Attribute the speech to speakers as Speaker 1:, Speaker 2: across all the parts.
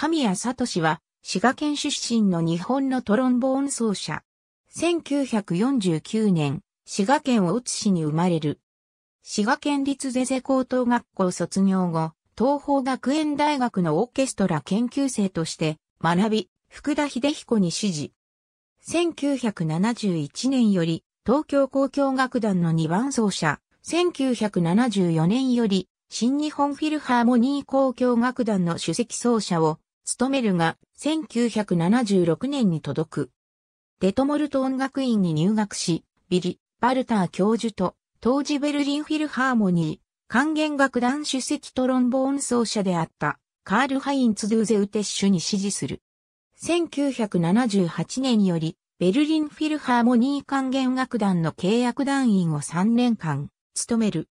Speaker 1: 神谷聡は、滋賀県出身の日本のトロンボーン奏者。1949年、滋賀県大津市に生まれる。滋賀県立ゼゼ高等学校卒業後、東方学園大学のオーケストラ研究生として学び、福田秀彦に指示。1971年より東京交響楽団の2番奏者、1974年より新日本フィルハーモニー交響楽団の首席奏者を務めるが、1976年に届く。デトモルト音楽院に入学し、ビリ、バルター教授と、当時ベルリンフィルハーモニー、管弦楽団主席トロンボーン奏者であった、カール・ハインツ・ドゥーゼ・ウテッシュに支持する。1978年より、ベルリンフィルハーモニー管弦楽団の契約団員を3年間、務める。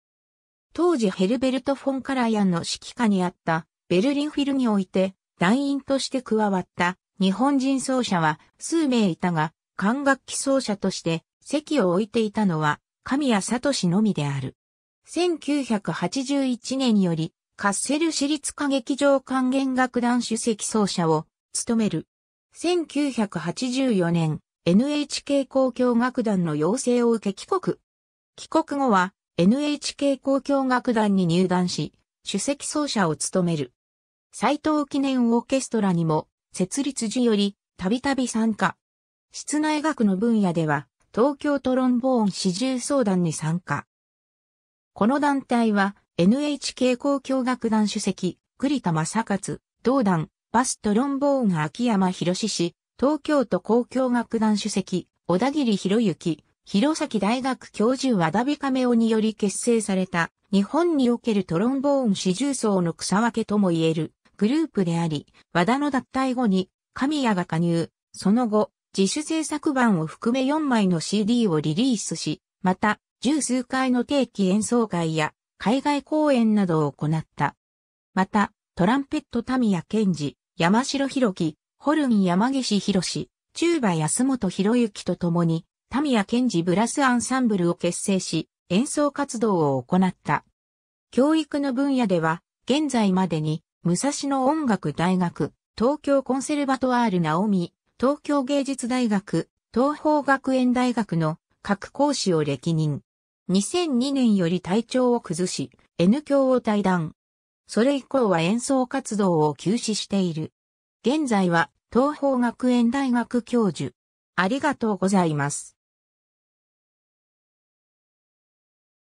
Speaker 1: 当時ヘルベルト・フォン・カラヤンの指揮下にあった、ベルリンフィルにおいて、団員として加わった日本人奏者は数名いたが、管楽器奏者として席を置いていたのは神谷聡のみである。1981年よりカッセル市立歌劇場管弦楽団主席奏者を務める。1984年 NHK 公共楽団の要請を受け帰国。帰国後は NHK 公共楽団に入団し、主席奏者を務める。斎藤記念オーケストラにも、設立時より、たびたび参加。室内楽の分野では、東京トロンボーン四重奏談に参加。この団体は、NHK 交響楽団主席、栗田正勝、同団、バストロンボーン秋山博史氏、東京都交響楽団主席、小田切博之、弘前大学教授和田美亀夫により結成された、日本におけるトロンボーン四重奏の草分けとも言える、グループであり、和田の脱退後に神谷が加入、その後、自主制作版を含め4枚の CD をリリースし、また、十数回の定期演奏会や海外公演などを行った。また、トランペット民谷健二、山城博樹、ホルン山岸博士、ーバ安本博之と共に、民谷健二ブラスアンサンブルを結成し、演奏活動を行った。教育の分野では、現在までに武蔵野音楽大学、東京コンセルバトアールナオミ、東京芸術大学、東方学園大学の各講師を歴任。2002年より体調を崩し、N 教を退団。それ以降は演奏活動を休止している。現在は東方学園大学教授。ありがとうございます。